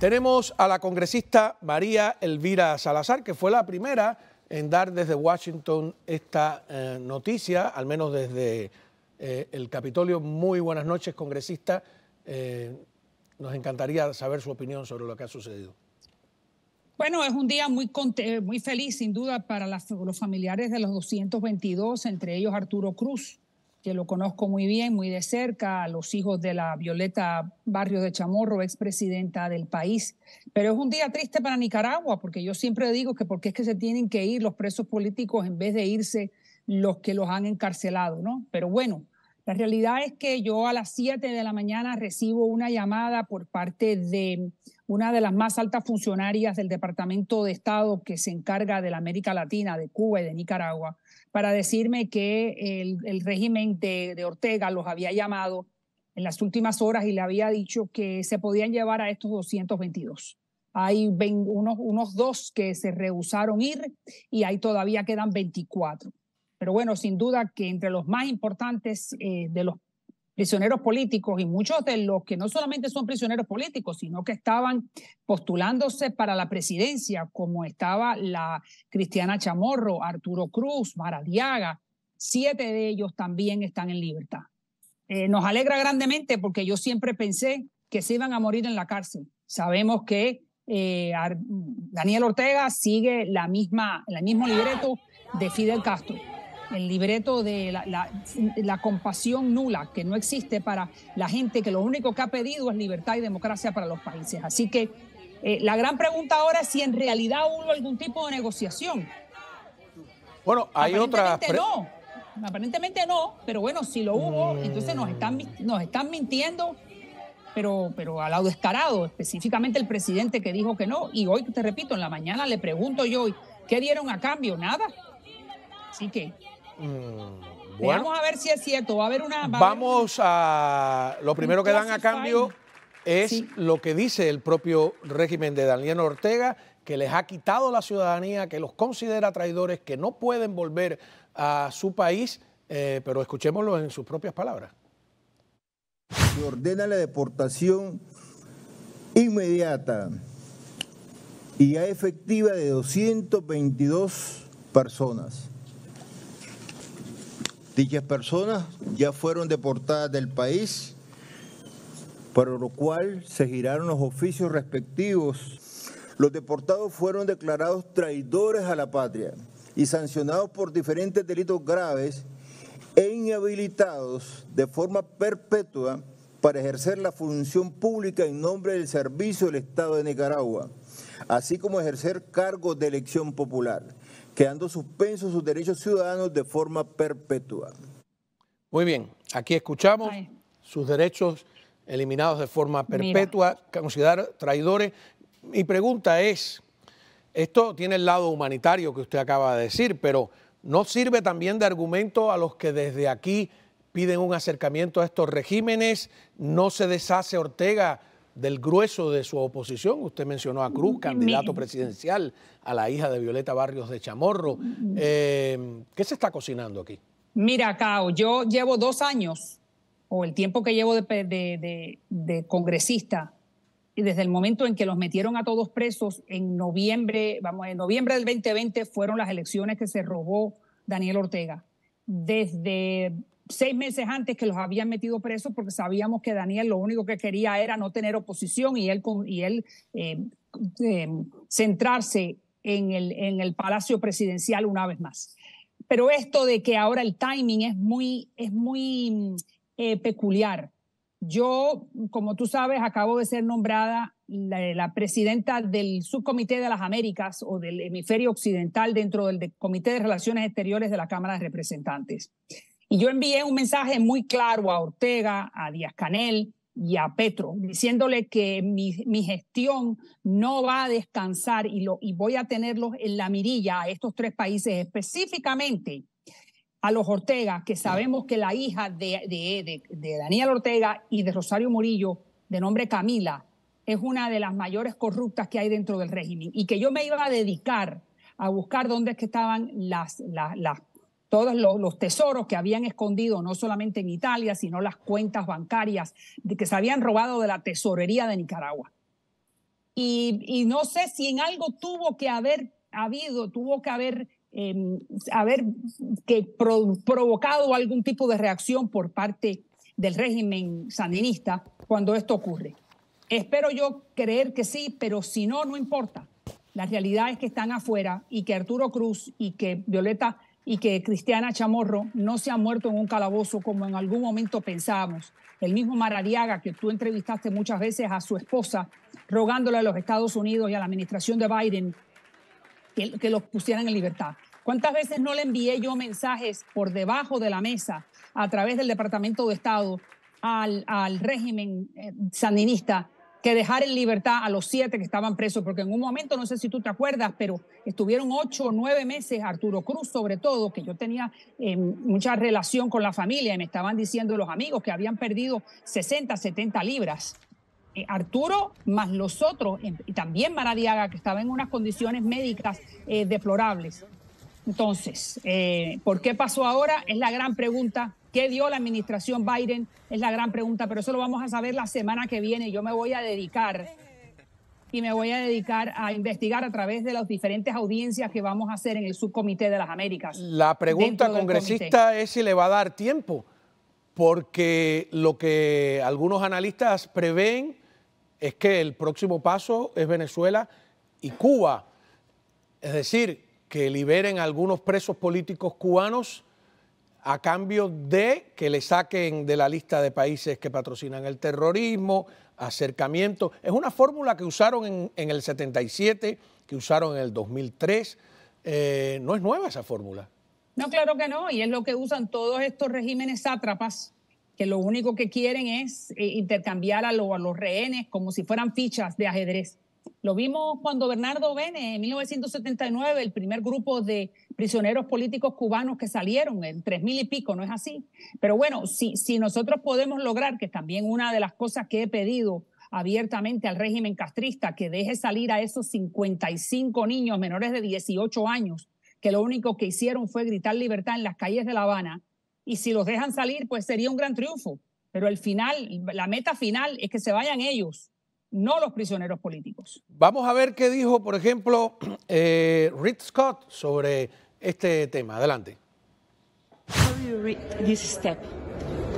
Tenemos a la congresista María Elvira Salazar, que fue la primera en dar desde Washington esta eh, noticia, al menos desde eh, el Capitolio. Muy buenas noches, congresista. Eh, nos encantaría saber su opinión sobre lo que ha sucedido. Bueno, es un día muy, muy feliz, sin duda, para los familiares de los 222, entre ellos Arturo Cruz, que lo conozco muy bien, muy de cerca, a los hijos de la Violeta Barrio de Chamorro, expresidenta del país. Pero es un día triste para Nicaragua, porque yo siempre digo que porque es que se tienen que ir los presos políticos en vez de irse los que los han encarcelado, ¿no? Pero bueno, la realidad es que yo a las 7 de la mañana recibo una llamada por parte de una de las más altas funcionarias del Departamento de Estado que se encarga de la América Latina, de Cuba y de Nicaragua, para decirme que el, régimen de, Ortega los había llamado en las últimas horas y le había dicho que se podían llevar a estos 222. Hay unos, unos dos que se rehusaron ir y ahí todavía quedan 24. Pero bueno, sin duda que entre los más importantes eh, de los prisioneros políticos y muchos de los que no solamente son prisioneros políticos, sino que estaban postulándose para la presidencia, como estaba la Cristiana Chamorro, Arturo Cruz, Maradiaga, siete de ellos también están en libertad. Eh, nos alegra grandemente porque yo siempre pensé que se iban a morir en la cárcel. Sabemos que eh, Daniel Ortega sigue la misma, el mismo libreto de Fidel Castro el libreto de la, compasión nula que no existe para la gente que lo único que ha pedido es libertad y democracia para los países. Así que eh, la gran pregunta ahora es si en realidad hubo algún tipo de negociación. Bueno, hay otra... No, aparentemente no, pero bueno, si lo hubo, mm. entonces nos están, nos están mintiendo pero, pero al lado descarado, específicamente el presidente que dijo que no. Y hoy, te repito, en la mañana le pregunto yo, ¿qué dieron a cambio? Nada. Así que Mm, vamos a ver si es cierto. Va a haber una. vamos a. Lo primero que dan a cambio es lo que dice el propio régimen de Daniel Ortega, que les ha quitado la ciudadanía, que los considera traidores, que no pueden volver a su país, eh, pero escuchémoslo en sus propias palabras. Se ordena la deportación inmediata y efectiva de 222 personas Dichas personas ya fueron deportadas del país, por lo cual se giraron los oficios respectivos. Los deportados fueron declarados traidores a la patria y sancionados por diferentes delitos graves e inhabilitados de forma perpetua para ejercer la función pública en nombre del servicio del Estado de Nicaragua, así como ejercer cargos de elección popular quedando suspensos sus derechos ciudadanos de forma perpetua. Muy bien, aquí escuchamos sus derechos eliminados de forma perpetua, Mira. considerar traidores. Mi pregunta es, esto tiene el lado humanitario que usted acaba de decir, pero ¿no sirve también de argumento a los que desde aquí piden un acercamiento a estos regímenes? ¿No se deshace Ortega? del grueso de su oposición. Usted mencionó a Cruz, mm, candidato presidencial, a la hija de Violeta Barrios de Chamorro. Mm, mm. Eh, ¿Qué se está cocinando aquí? Mira, Cao, yo llevo dos años, o el tiempo que llevo de, congresista, y desde el momento en que los metieron a todos presos, en noviembre, vamos, en noviembre del 2020 fueron las elecciones que se robó Daniel Ortega. Desde seis meses antes que los habían metido presos porque sabíamos que Daniel lo único que quería era no tener oposición y él, y él eh, eh, centrarse en el, en el Palacio Presidencial una vez más. Pero esto de que ahora el timing es muy, es muy eh, peculiar. Yo, como tú sabes, acabo de ser nombrada la, presidenta del Subcomité de las Américas o del Hemisferio Occidental dentro del Comité de Relaciones Exteriores de la Cámara de Representantes. Y yo envié un mensaje muy claro a Ortega, a Díaz Canel y a Petro, diciéndole que mi, gestión no va a descansar y, voy a tenerlos en la mirilla a estos tres países, específicamente a los Ortega, que sabemos que la hija de, Daniel Ortega y de Rosario Murillo, de nombre Camila, es una de las mayores corruptas que hay dentro del régimen y que yo me iba a dedicar a buscar dónde es que estaban las, las, las todos los, tesoros que habían escondido, no solamente en Italia, sino las cuentas bancarias que se habían robado de la tesorería de Nicaragua. Y, no sé si en algo tuvo que haber habido, tuvo que haber, em, que provocado algún tipo de reacción por parte del régimen sandinista cuando esto ocurre. Espero yo creer que sí, pero si no, no importa. La realidad es que están afuera y que Arturo Cruz y que Violeta y que Cristiana Chamorro no se ha muerto en un calabozo como en algún momento pensábamos. El mismo Maradiaga, que tú entrevistaste muchas veces a su esposa, rogándole a los Estados Unidos y a la administración de Biden que, los pusieran en libertad. ¿Cuántas veces no le envié yo mensajes por debajo de la mesa a través del Departamento de Estado al régimen eh, sandinista que dejar en libertad a los siete que estaban presos, porque en un momento, no sé si tú te acuerdas, pero estuvieron ocho o nueve meses, Arturo Cruz sobre todo, que yo tenía eh, mucha relación con la familia y me estaban diciendo los amigos que habían perdido 60, 70 libras. Eh, Arturo más los otros, y también Maradiaga, que estaba en unas condiciones médicas eh, deplorables. Entonces, eh, ¿por qué pasó ahora? Es la gran pregunta. ¿Qué dio la administración Biden? Es la gran pregunta, pero eso lo vamos a saber la semana que viene. Yo me voy a dedicar y me voy a dedicar a investigar a través de las diferentes audiencias que vamos a hacer en el subcomité de las Américas. La pregunta congresista es si le va a dar tiempo, porque lo que algunos analistas prevén es que el próximo paso es Venezuela y Cuba. Es decir, que liberen a algunos presos políticos cubanos a cambio de que le saquen de la lista de países que patrocinan el terrorismo, acercamiento. Es una fórmula que usaron en, el 77, que usaron en el 2003. Eh, no es nueva esa fórmula. No, claro que no, y es lo que usan todos estos regímenes sátrapas, que lo único que quieren es eh, intercambiar a los rehenes como si fueran fichas de ajedrez. Lo vimos cuando Bernardo Vélez, en 1979, el primer grupo de prisioneros políticos cubanos que salieron, en tres mil y pico, no es así. Pero bueno, si, si nosotros podemos lograr, que también una de las cosas que he pedido abiertamente al régimen castrista, que deje salir a esos 55 niños menores de 18 años, que lo único que hicieron fue gritar libertad en las calles de La Habana, y si los dejan salir, pues sería un gran triunfo. Pero el final, la meta final es que se vayan ellos no los prisioneros políticos. Vamos a ver qué dijo, por ejemplo, eh, Rick Scott sobre este tema. Adelante. How do you read this step?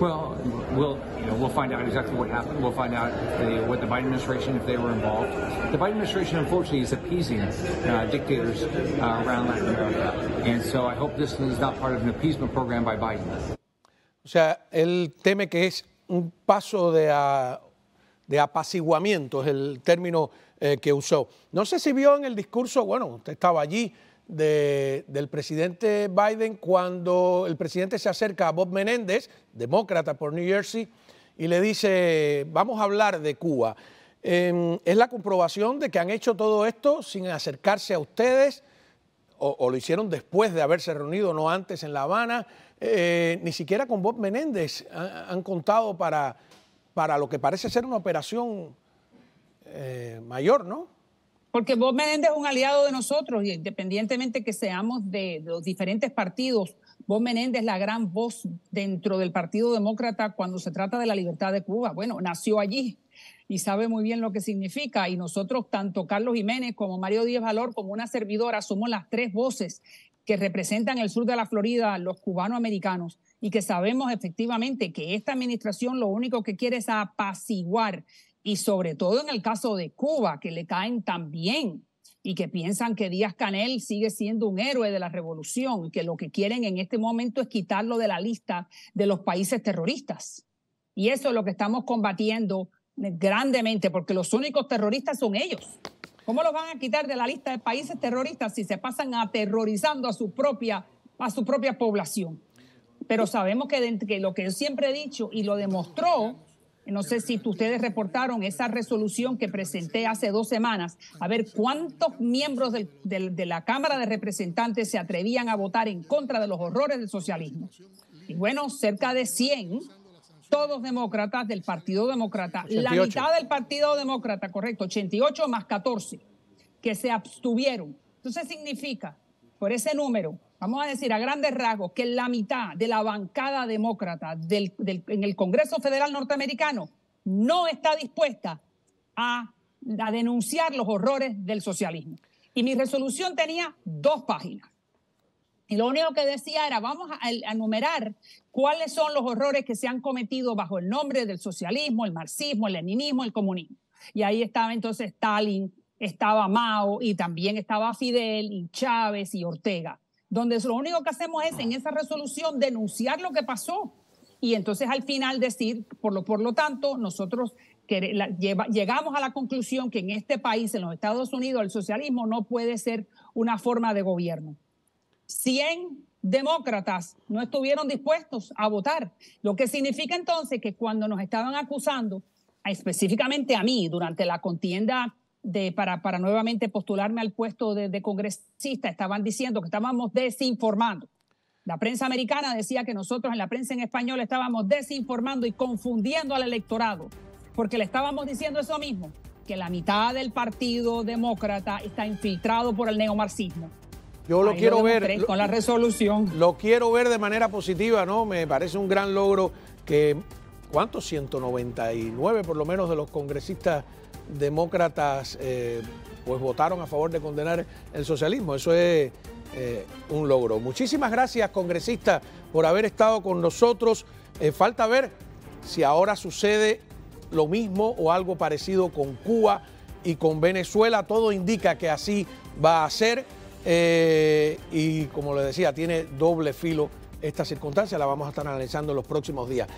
Well, we'll you know we'll find out exactly what happened. We'll find out the, what the Biden administration, if they were involved. The Biden administration, unfortunately, is appeasing uh, dictators uh, around Latin America, and so I hope this is not part of an appeasement program by Biden. O sea, él teme que es un paso de a uh, de apaciguamiento, es el término eh, que usó. No sé si vio en el discurso, bueno, usted estaba allí, del presidente Biden cuando el presidente se acerca a Bob Menéndez, demócrata por New Jersey, y le dice, vamos a hablar de Cuba. Em, es la comprobación de que han hecho todo esto sin acercarse a ustedes, o, lo hicieron después de haberse reunido, no antes en La Habana, eh, ni siquiera con Bob Menéndez han contado para para lo que parece ser una operación eh, mayor, ¿no? Porque Bob Menéndez es un aliado de nosotros y independientemente que seamos de, los diferentes partidos, Bob Menéndez es la gran voz dentro del Partido Demócrata cuando se trata de la libertad de Cuba. Bueno, nació allí y sabe muy bien lo que significa. Y nosotros, tanto Carlos Jiménez como Mario Díaz Valor, como una servidora, somos las tres voces que representan el sur de la Florida, los cubanoamericanos y que sabemos efectivamente que esta administración lo único que quiere es apaciguar, y sobre todo en el caso de Cuba, que le caen también y que piensan que Díaz Canel sigue siendo un héroe de la revolución, que lo que quieren en este momento es quitarlo de la lista de los países terroristas. Y eso es lo que estamos combatiendo grandemente, porque los únicos terroristas son ellos. ¿Cómo los van a quitar de la lista de países terroristas si se pasan aterrorizando a su propia, a su propia población? Pero sabemos que, de, lo que yo siempre he dicho y lo demostró no sé si ustedes reportaron esa resolución que presenté hace dos semanas, a ver cuántos miembros de la Cámara de Representantes se atrevían a votar en contra de los horrores del socialismo. Y bueno, cerca de 100 todos demócratas del Partido Demócrata, la mitad del Partido Demócrata, correcto, 88 más 14, que se abstuvieron. Entonces significa, por ese número, vamos a decir a grandes rasgos, que la mitad de la bancada demócrata del, en el Congreso Federal norteamericano no está dispuesta a denunciar los horrores del socialismo. Y mi resolución tenía dos páginas. Y lo único que decía era, vamos a, enumerar cuáles son los horrores que se han cometido bajo el nombre del socialismo, el marxismo, el leninismo, el comunismo. Y ahí estaba entonces Stalin, estaba Mao y también estaba Fidel y Chávez y Ortega, donde lo único que hacemos es en esa resolución denunciar lo que pasó y entonces al final decir, por lo, por lo tanto, nosotros llegamos a la conclusión que en este país, en los Estados Unidos, el socialismo no puede ser una forma de gobierno. 100 demócratas no estuvieron dispuestos a votar, lo que significa entonces que cuando nos estaban acusando, específicamente a mí, durante la contienda de, para, para nuevamente postularme al puesto de, de congresista, estaban diciendo que estábamos desinformando. La prensa americana decía que nosotros en la prensa en español estábamos desinformando y confundiendo al electorado, porque le estábamos diciendo eso mismo, que la mitad del Partido Demócrata está infiltrado por el neomarxismo yo lo quiero ver. con la resolución. Lo quiero ver de manera positiva, ¿no? Me parece un gran logro que, ¿cuántos? 199 por lo menos de los congresistas demócratas eh, pues votaron a favor de condenar el socialismo. Eso es eh, un logro. Muchísimas gracias, congresista, por haber estado con nosotros. Eh, falta ver si ahora sucede lo mismo o algo parecido con Cuba y con Venezuela. Todo indica que así va a ser. Eh, y como les decía, tiene doble filo esta circunstancia, la vamos a estar analizando en los próximos días.